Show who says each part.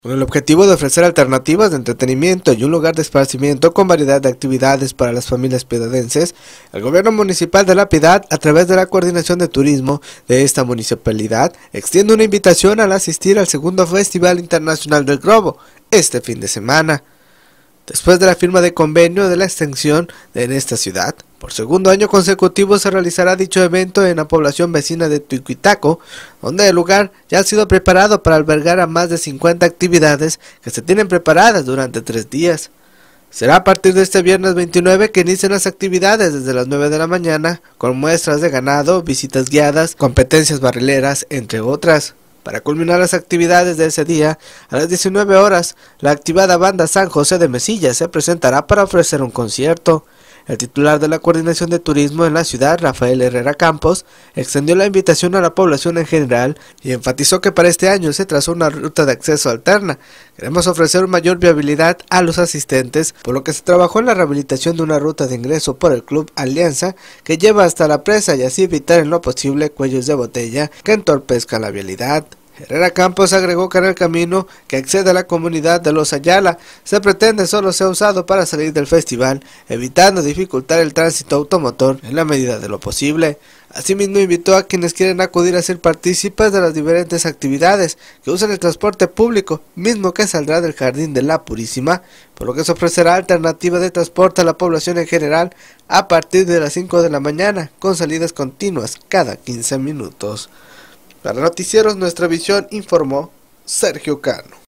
Speaker 1: Con el objetivo de ofrecer alternativas de entretenimiento y un lugar de esparcimiento con variedad de actividades para las familias piedadenses, el gobierno municipal de La Piedad, a través de la coordinación de turismo de esta municipalidad, extiende una invitación al asistir al segundo Festival Internacional del Globo este fin de semana. Después de la firma de convenio de la extensión en esta ciudad, por segundo año consecutivo se realizará dicho evento en la población vecina de Tuicuitaco, donde el lugar ya ha sido preparado para albergar a más de 50 actividades que se tienen preparadas durante tres días. Será a partir de este viernes 29 que inician las actividades desde las 9 de la mañana, con muestras de ganado, visitas guiadas, competencias barrileras, entre otras. Para culminar las actividades de ese día, a las 19 horas, la activada banda San José de Mesilla se presentará para ofrecer un concierto. El titular de la Coordinación de Turismo en la ciudad, Rafael Herrera Campos, extendió la invitación a la población en general y enfatizó que para este año se trazó una ruta de acceso alterna. Queremos ofrecer mayor viabilidad a los asistentes, por lo que se trabajó en la rehabilitación de una ruta de ingreso por el Club Alianza que lleva hasta la presa y así evitar en lo posible cuellos de botella que entorpezca la vialidad. Herrera Campos agregó que en el camino que accede a la comunidad de Los Ayala se pretende solo ser usado para salir del festival, evitando dificultar el tránsito automotor en la medida de lo posible. Asimismo, invitó a quienes quieren acudir a ser partícipes de las diferentes actividades que usan el transporte público, mismo que saldrá del Jardín de la Purísima, por lo que se ofrecerá alternativa de transporte a la población en general a partir de las 5 de la mañana, con salidas continuas cada 15 minutos. Para Noticieros Nuestra Visión informó Sergio Cano.